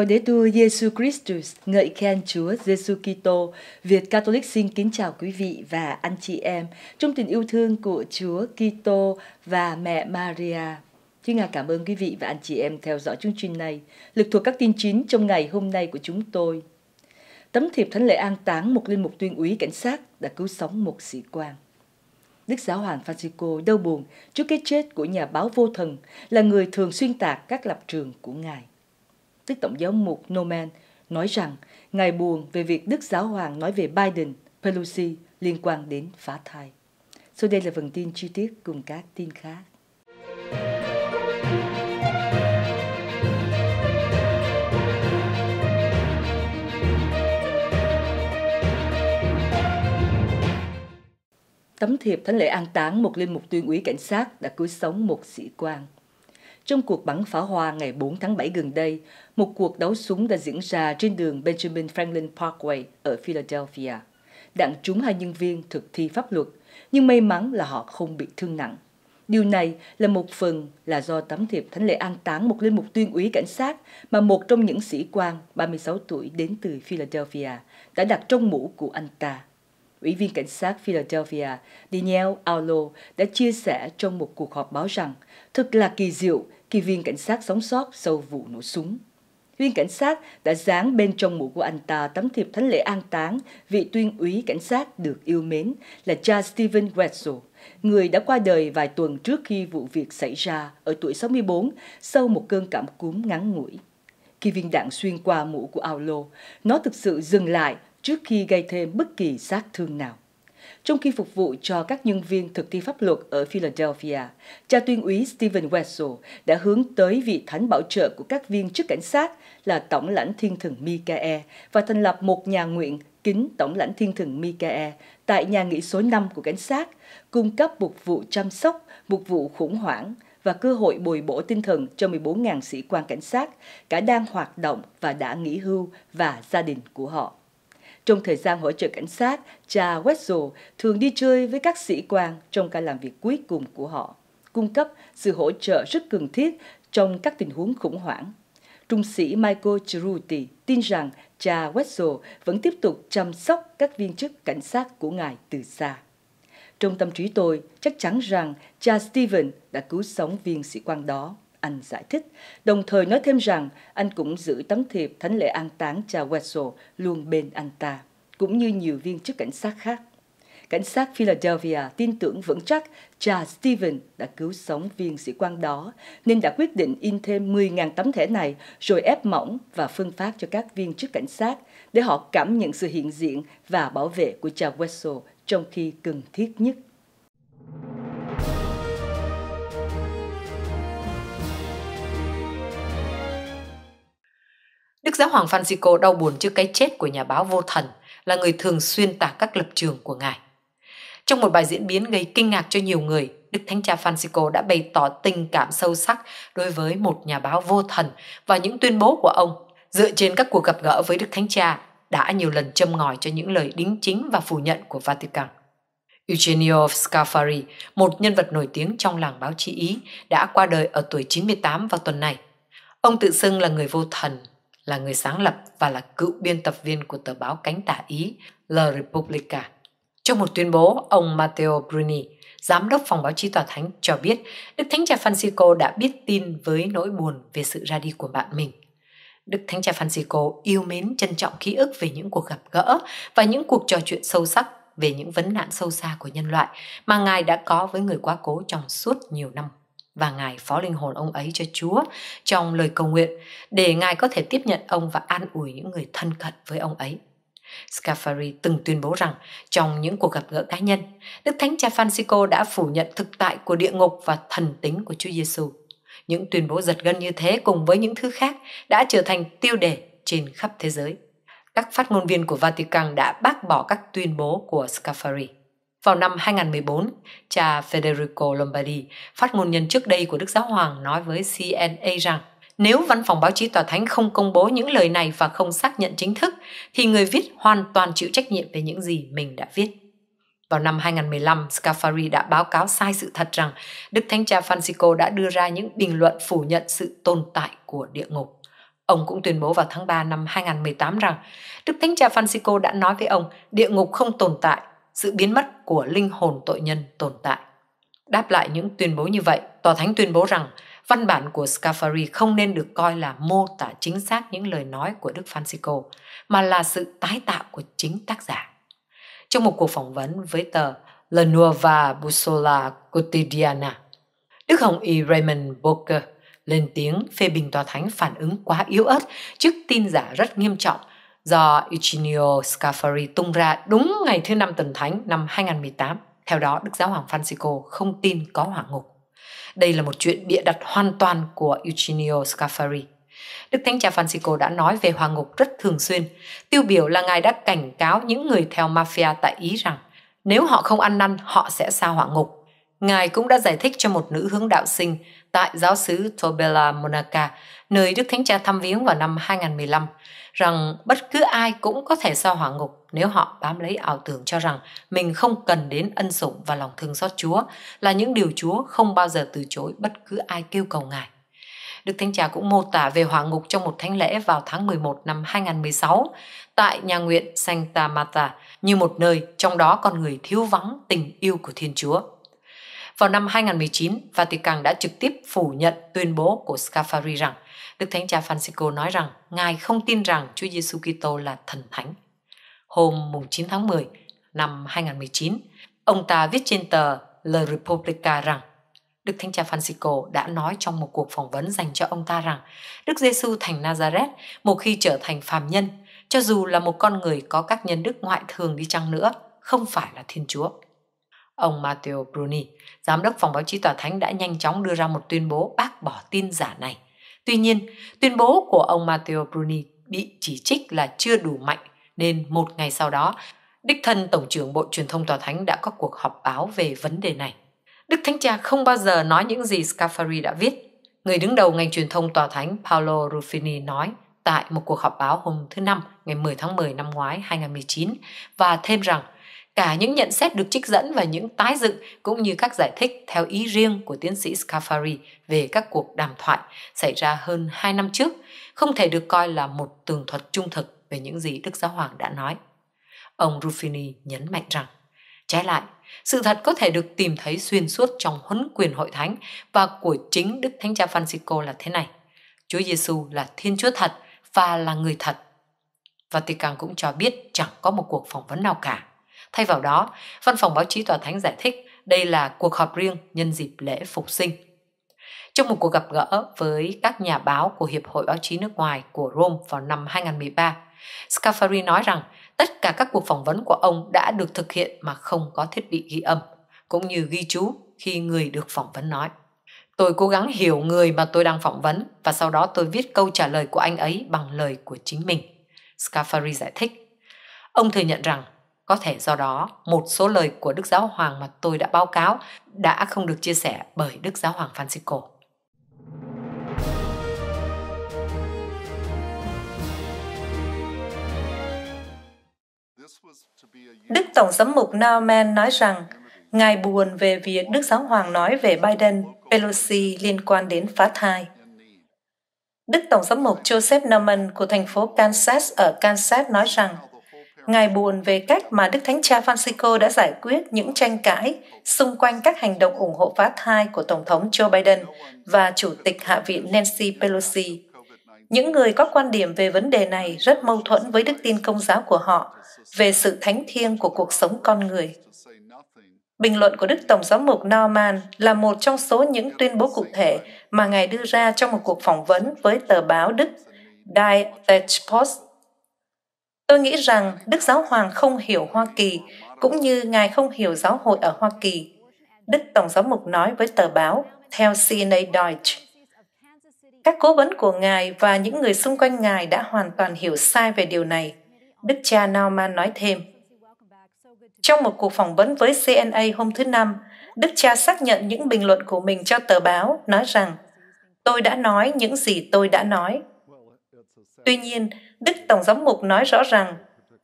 tôi Đế Đô Giêsu Christus, ngợi khen Chúa Giêsu Kitô. Việt Catholic xin kính chào quý vị và anh chị em trong tình yêu thương của Chúa Kitô và mẹ Maria. Thúy ngài cảm ơn quý vị và anh chị em theo dõi chương trình này, lực thuộc các tin chính trong ngày hôm nay của chúng tôi. Tấm thiệp thánh lễ an táng một linh mục tuyên úy cảnh sát đã cứu sống một sĩ quan. Đức Giáo hoàng Francisco đau buồn trước cái chết của nhà báo vô thần là người thường xuyên tạc các lập trường của Ngài tức Tổng giáo mục Norman, nói rằng ngài buồn về việc Đức Giáo Hoàng nói về Biden, Pelosi liên quan đến phá thai. Sau đây là phần tin chi tiết cùng các tin khác. Tấm thiệp thánh lễ an táng một linh mục tuyên úy cảnh sát đã cứu sống một sĩ quan trong cuộc bắn pháo hoa ngày 4 tháng 7 gần đây, một cuộc đấu súng đã diễn ra trên đường Benjamin Franklin Parkway ở Philadelphia. Đạn trúng hai nhân viên thực thi pháp luật, nhưng may mắn là họ không bị thương nặng. Điều này là một phần là do tấm thiệp thánh lễ an táng một linh mục tuyên úy cảnh sát mà một trong những sĩ quan 36 tuổi đến từ Philadelphia đã đặt trong mũ của anh ta. Ủy viên cảnh sát Philadelphia Danielle Aulo đã chia sẻ trong một cuộc họp báo rằng thật là kỳ diệu khi viên cảnh sát sống sót sau vụ nổ súng. Viên cảnh sát đã dán bên trong mũ của anh ta tấm thiệp thánh lễ an táng vị tuyên úy cảnh sát được yêu mến là cha Steven Wetzel, người đã qua đời vài tuần trước khi vụ việc xảy ra ở tuổi 64 sau một cơn cảm cúm ngắn ngủi. Khi viên đạn xuyên qua mũ của Aulo, nó thực sự dừng lại trước khi gây thêm bất kỳ sát thương nào trong khi phục vụ cho các nhân viên thực thi pháp luật ở Philadelphia. Cha tuyên úy Stephen Wessel đã hướng tới vị thánh bảo trợ của các viên chức cảnh sát là Tổng lãnh Thiên thần Mikae và thành lập một nhà nguyện kính Tổng lãnh Thiên thần Mikae tại nhà nghỉ số 5 của cảnh sát, cung cấp một vụ chăm sóc, một vụ khủng hoảng, và cơ hội bồi bổ tinh thần cho 14.000 sĩ quan cảnh sát, cả đang hoạt động và đã nghỉ hưu và gia đình của họ. Trong thời gian hỗ trợ cảnh sát, cha Wetzel thường đi chơi với các sĩ quan trong ca làm việc cuối cùng của họ, cung cấp sự hỗ trợ rất cần thiết trong các tình huống khủng hoảng. Trung sĩ Michael Cerruti tin rằng cha Wetzel vẫn tiếp tục chăm sóc các viên chức cảnh sát của ngài từ xa. Trong tâm trí tôi, chắc chắn rằng cha Steven đã cứu sống viên sĩ quan đó. Anh giải thích, đồng thời nói thêm rằng anh cũng giữ tấm thiệp thánh lễ an táng cha Wessel luôn bên anh ta, cũng như nhiều viên chức cảnh sát khác. Cảnh sát Philadelphia tin tưởng vững chắc cha Steven đã cứu sống viên sĩ quan đó, nên đã quyết định in thêm 10.000 tấm thẻ này rồi ép mỏng và phân phát cho các viên chức cảnh sát để họ cảm nhận sự hiện diện và bảo vệ của cha Wessel trong khi cần thiết nhất. Đức giáo hoàng Francisco đau buồn trước cái chết của nhà báo vô thần là người thường xuyên tả các lập trường của ngài. Trong một bài diễn biến gây kinh ngạc cho nhiều người, Đức Thánh Cha Francisco đã bày tỏ tình cảm sâu sắc đối với một nhà báo vô thần và những tuyên bố của ông dựa trên các cuộc gặp gỡ với Đức Thánh Cha đã nhiều lần châm ngòi cho những lời đính chính và phủ nhận của Vatican. Eugenio Scafari, một nhân vật nổi tiếng trong làng báo chí Ý, đã qua đời ở tuổi 98 vào tuần này. Ông tự xưng là người vô thần là người sáng lập và là cựu biên tập viên của tờ báo cánh tả Ý La Repubblica. Trong một tuyên bố, ông Matteo Bruni, giám đốc phòng báo chí tòa thánh, cho biết Đức Thánh Cha Francisco đã biết tin với nỗi buồn về sự ra đi của bạn mình. Đức Thánh Cha Francisco yêu mến trân trọng ký ức về những cuộc gặp gỡ và những cuộc trò chuyện sâu sắc về những vấn nạn sâu xa của nhân loại mà Ngài đã có với người quá cố trong suốt nhiều năm và Ngài phó linh hồn ông ấy cho Chúa trong lời cầu nguyện để Ngài có thể tiếp nhận ông và an ủi những người thân cận với ông ấy. Scafari từng tuyên bố rằng trong những cuộc gặp gỡ cá nhân, Đức Thánh Cha Francisco đã phủ nhận thực tại của địa ngục và thần tính của Chúa Giêsu. Những tuyên bố giật gân như thế cùng với những thứ khác đã trở thành tiêu đề trên khắp thế giới. Các phát ngôn viên của Vatican đã bác bỏ các tuyên bố của Scafari. Vào năm 2014, cha Federico Lombardi, phát ngôn nhân trước đây của Đức Giáo Hoàng nói với CNA rằng nếu văn phòng báo chí tòa thánh không công bố những lời này và không xác nhận chính thức, thì người viết hoàn toàn chịu trách nhiệm về những gì mình đã viết. Vào năm 2015, Scafari đã báo cáo sai sự thật rằng Đức Thánh Cha Francisco đã đưa ra những bình luận phủ nhận sự tồn tại của địa ngục. Ông cũng tuyên bố vào tháng 3 năm 2018 rằng Đức Thánh Cha Francisco đã nói với ông địa ngục không tồn tại sự biến mất của linh hồn tội nhân tồn tại. Đáp lại những tuyên bố như vậy, Tòa Thánh tuyên bố rằng văn bản của Scafari không nên được coi là mô tả chính xác những lời nói của Đức Francisco, mà là sự tái tạo của chính tác giả. Trong một cuộc phỏng vấn với tờ La Nuova Bussola Quotidiana, Đức Hồng Y Raymond Boker lên tiếng phê bình tòa thánh phản ứng quá yếu ớt trước tin giả rất nghiêm trọng do Eugenio Scafari tung ra đúng ngày thứ năm tuần thánh năm 2018. Theo đó, Đức Giáo Hoàng Francisco không tin có hỏa ngục. Đây là một chuyện bịa đặt hoàn toàn của Eugenio Scafari. Đức Thánh Cha Francisco đã nói về hỏa ngục rất thường xuyên. Tiêu biểu là Ngài đã cảnh cáo những người theo mafia tại Ý rằng nếu họ không ăn năn, họ sẽ xa hỏa ngục Ngài cũng đã giải thích cho một nữ hướng đạo sinh tại giáo xứ Tobela Monaca, nơi Đức Thánh Cha thăm viếng vào năm 2015, rằng bất cứ ai cũng có thể sao hỏa ngục nếu họ bám lấy ảo tưởng cho rằng mình không cần đến ân sủng và lòng thương xót Chúa là những điều Chúa không bao giờ từ chối bất cứ ai kêu cầu Ngài. Đức Thánh Cha cũng mô tả về hỏa ngục trong một thánh lễ vào tháng 11 năm 2016 tại nhà nguyện Santa Marta như một nơi trong đó con người thiếu vắng tình yêu của Thiên Chúa. Vào năm 2019, Vatican đã trực tiếp phủ nhận tuyên bố của Scafari rằng Đức Thánh Cha Francisco nói rằng Ngài không tin rằng Chúa Giêsu Kitô là thần thánh. Hôm 9 tháng 10 năm 2019, ông ta viết trên tờ La Repubblica rằng Đức Thánh Cha Francisco đã nói trong một cuộc phỏng vấn dành cho ông ta rằng Đức Giêsu thành Nazareth một khi trở thành phàm nhân, cho dù là một con người có các nhân đức ngoại thường đi chăng nữa, không phải là Thiên Chúa. Ông Matteo Bruni, giám đốc phòng báo chí tòa thánh đã nhanh chóng đưa ra một tuyên bố bác bỏ tin giả này. Tuy nhiên, tuyên bố của ông Matteo Bruni bị chỉ trích là chưa đủ mạnh nên một ngày sau đó, đích thân Tổng trưởng Bộ Truyền thông Tòa Thánh đã có cuộc họp báo về vấn đề này. Đức Thánh Cha không bao giờ nói những gì Scafari đã viết. Người đứng đầu ngành truyền thông Tòa Thánh Paolo Ruffini nói tại một cuộc họp báo hôm thứ Năm ngày 10 tháng 10 năm ngoái 2019 và thêm rằng cả những nhận xét được trích dẫn và những tái dựng cũng như các giải thích theo ý riêng của tiến sĩ Scafari về các cuộc đàm thoại xảy ra hơn 2 năm trước, không thể được coi là một tường thuật trung thực về những gì Đức Giáo Hoàng đã nói. Ông Ruffini nhấn mạnh rằng, trái lại, sự thật có thể được tìm thấy xuyên suốt trong huấn quyền hội thánh và của chính Đức Thánh Cha Francisco là thế này. Chúa Giêsu là Thiên Chúa thật và là người thật. Vatican cũng cho biết chẳng có một cuộc phỏng vấn nào cả Thay vào đó, Văn phòng báo chí Tòa Thánh giải thích đây là cuộc họp riêng nhân dịp lễ phục sinh. Trong một cuộc gặp gỡ với các nhà báo của Hiệp hội Báo chí nước ngoài của Rome vào năm 2013, Scafari nói rằng tất cả các cuộc phỏng vấn của ông đã được thực hiện mà không có thiết bị ghi âm, cũng như ghi chú khi người được phỏng vấn nói. Tôi cố gắng hiểu người mà tôi đang phỏng vấn và sau đó tôi viết câu trả lời của anh ấy bằng lời của chính mình. Scafari giải thích. Ông thừa nhận rằng có thể do đó, một số lời của Đức Giáo Hoàng mà tôi đã báo cáo đã không được chia sẻ bởi Đức Giáo Hoàng Francisco. Đức Tổng giám mục Naumann nói rằng Ngài buồn về việc Đức Giáo Hoàng nói về Biden, Pelosi liên quan đến phá thai. Đức Tổng giám mục Joseph Naumann của thành phố Kansas ở Kansas nói rằng Ngài buồn về cách mà Đức Thánh Cha Francisco đã giải quyết những tranh cãi xung quanh các hành động ủng hộ phá thai của Tổng thống Joe Biden và Chủ tịch Hạ viện Nancy Pelosi. Những người có quan điểm về vấn đề này rất mâu thuẫn với đức tin công giáo của họ về sự thánh thiêng của cuộc sống con người. Bình luận của Đức Tổng giám mục Norman là một trong số những tuyên bố cụ thể mà Ngài đưa ra trong một cuộc phỏng vấn với tờ báo Đức Die Deutsche Post Tôi nghĩ rằng Đức Giáo Hoàng không hiểu Hoa Kỳ, cũng như Ngài không hiểu giáo hội ở Hoa Kỳ. Đức Tổng giáo mục nói với tờ báo, theo CNA Deutsch. Các cố vấn của Ngài và những người xung quanh Ngài đã hoàn toàn hiểu sai về điều này. Đức cha norman nói thêm. Trong một cuộc phỏng vấn với CNA hôm thứ Năm, Đức cha xác nhận những bình luận của mình cho tờ báo, nói rằng Tôi đã nói những gì tôi đã nói. Tuy nhiên, Đức Tổng giám mục nói rõ rằng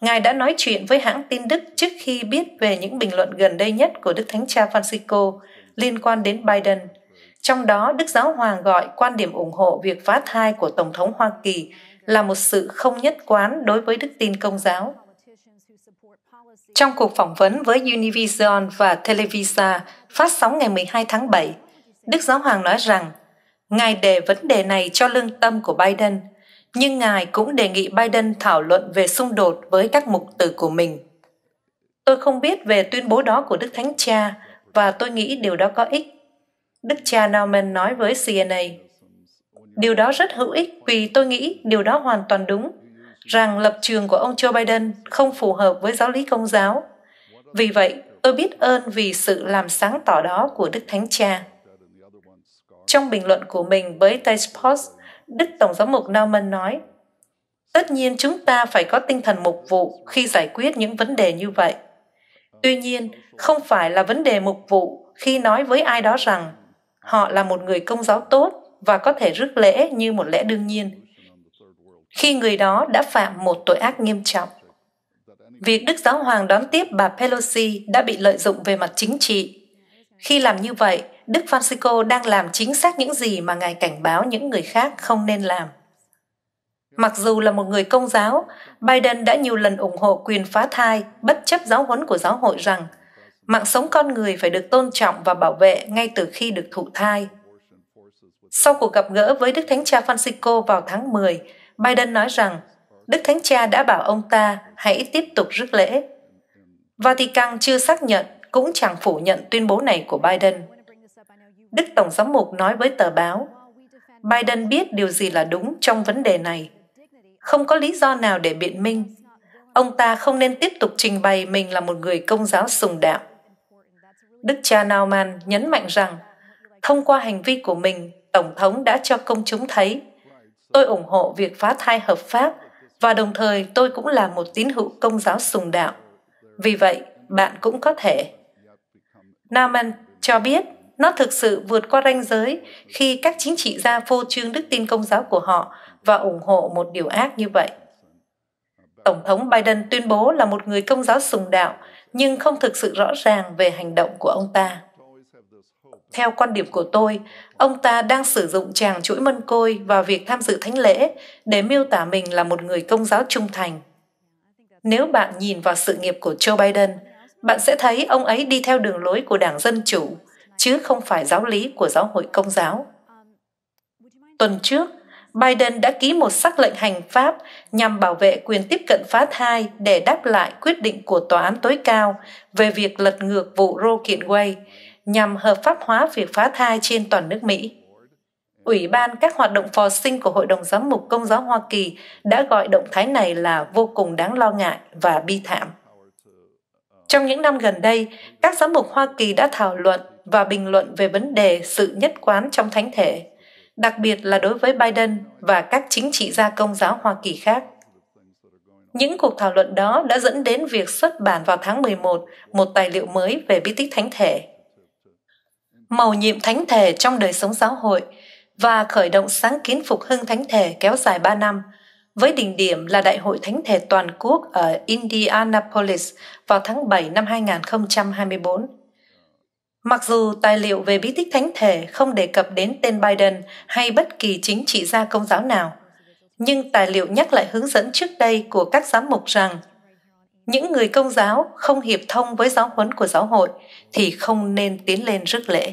Ngài đã nói chuyện với hãng tin Đức trước khi biết về những bình luận gần đây nhất của Đức Thánh Cha Francisco liên quan đến Biden. Trong đó, Đức Giáo Hoàng gọi quan điểm ủng hộ việc phá thai của Tổng thống Hoa Kỳ là một sự không nhất quán đối với đức tin công giáo. Trong cuộc phỏng vấn với Univision và Televisa phát sóng ngày 12 tháng 7, Đức Giáo Hoàng nói rằng Ngài đề vấn đề này cho lương tâm của Biden – nhưng ngài cũng đề nghị Biden thảo luận về xung đột với các mục tử của mình. Tôi không biết về tuyên bố đó của Đức Thánh Cha và tôi nghĩ điều đó có ích. Đức cha Norman nói với CNA. Điều đó rất hữu ích vì tôi nghĩ điều đó hoàn toàn đúng, rằng lập trường của ông Joe Biden không phù hợp với giáo lý công giáo. Vì vậy, tôi biết ơn vì sự làm sáng tỏ đó của Đức Thánh Cha. Trong bình luận của mình với Tay Post. Đức Tổng giám mục Naumann nói, Tất nhiên chúng ta phải có tinh thần mục vụ khi giải quyết những vấn đề như vậy. Tuy nhiên, không phải là vấn đề mục vụ khi nói với ai đó rằng họ là một người công giáo tốt và có thể rước lễ như một lẽ đương nhiên khi người đó đã phạm một tội ác nghiêm trọng. Việc Đức Giáo Hoàng đón tiếp bà Pelosi đã bị lợi dụng về mặt chính trị. Khi làm như vậy, Đức Francisco đang làm chính xác những gì mà Ngài cảnh báo những người khác không nên làm. Mặc dù là một người công giáo, Biden đã nhiều lần ủng hộ quyền phá thai bất chấp giáo huấn của giáo hội rằng mạng sống con người phải được tôn trọng và bảo vệ ngay từ khi được thụ thai. Sau cuộc gặp gỡ với Đức Thánh Cha Francisco vào tháng 10, Biden nói rằng Đức Thánh Cha đã bảo ông ta hãy tiếp tục rước lễ. Vatican chưa xác nhận cũng chẳng phủ nhận tuyên bố này của Biden. Đức Tổng giám mục nói với tờ báo, Biden biết điều gì là đúng trong vấn đề này. Không có lý do nào để biện minh. Ông ta không nên tiếp tục trình bày mình là một người công giáo sùng đạo. Đức cha Naumann nhấn mạnh rằng, thông qua hành vi của mình, Tổng thống đã cho công chúng thấy tôi ủng hộ việc phá thai hợp pháp và đồng thời tôi cũng là một tín hữu công giáo sùng đạo. Vì vậy, bạn cũng có thể. Naumann cho biết nó thực sự vượt qua ranh giới khi các chính trị gia phô trương đức tin công giáo của họ và ủng hộ một điều ác như vậy. Tổng thống Biden tuyên bố là một người công giáo sùng đạo, nhưng không thực sự rõ ràng về hành động của ông ta. Theo quan điểm của tôi, ông ta đang sử dụng tràng chuỗi mân côi và việc tham dự thánh lễ để miêu tả mình là một người công giáo trung thành. Nếu bạn nhìn vào sự nghiệp của Joe Biden, bạn sẽ thấy ông ấy đi theo đường lối của Đảng Dân Chủ – chứ không phải giáo lý của giáo hội công giáo. Tuần trước, Biden đã ký một sắc lệnh hành pháp nhằm bảo vệ quyền tiếp cận phá thai để đáp lại quyết định của Tòa án tối cao về việc lật ngược vụ Roe kiện Wade nhằm hợp pháp hóa việc phá thai trên toàn nước Mỹ. Ủy ban các hoạt động phò sinh của Hội đồng Giám mục Công giáo Hoa Kỳ đã gọi động thái này là vô cùng đáng lo ngại và bi thảm. Trong những năm gần đây, các giám mục Hoa Kỳ đã thảo luận và bình luận về vấn đề sự nhất quán trong thánh thể đặc biệt là đối với biden và các chính trị gia công giáo hoa kỳ khác những cuộc thảo luận đó đã dẫn đến việc xuất bản vào tháng 11 một tài liệu mới về bí tích thánh thể. Màu nhiệm thánh thể trong đời sống giáo hội và khởi động sáng kiến phục hưng thánh thể kéo dài 3 năm, với đỉnh điểm là Đại hội Thánh thể toàn quốc ở Indianapolis vào tháng 7 năm 2024. Mặc dù tài liệu về bí tích thánh thể không đề cập đến tên Biden hay bất kỳ chính trị gia công giáo nào, nhưng tài liệu nhắc lại hướng dẫn trước đây của các giám mục rằng những người công giáo không hiệp thông với giáo huấn của giáo hội thì không nên tiến lên rước lễ.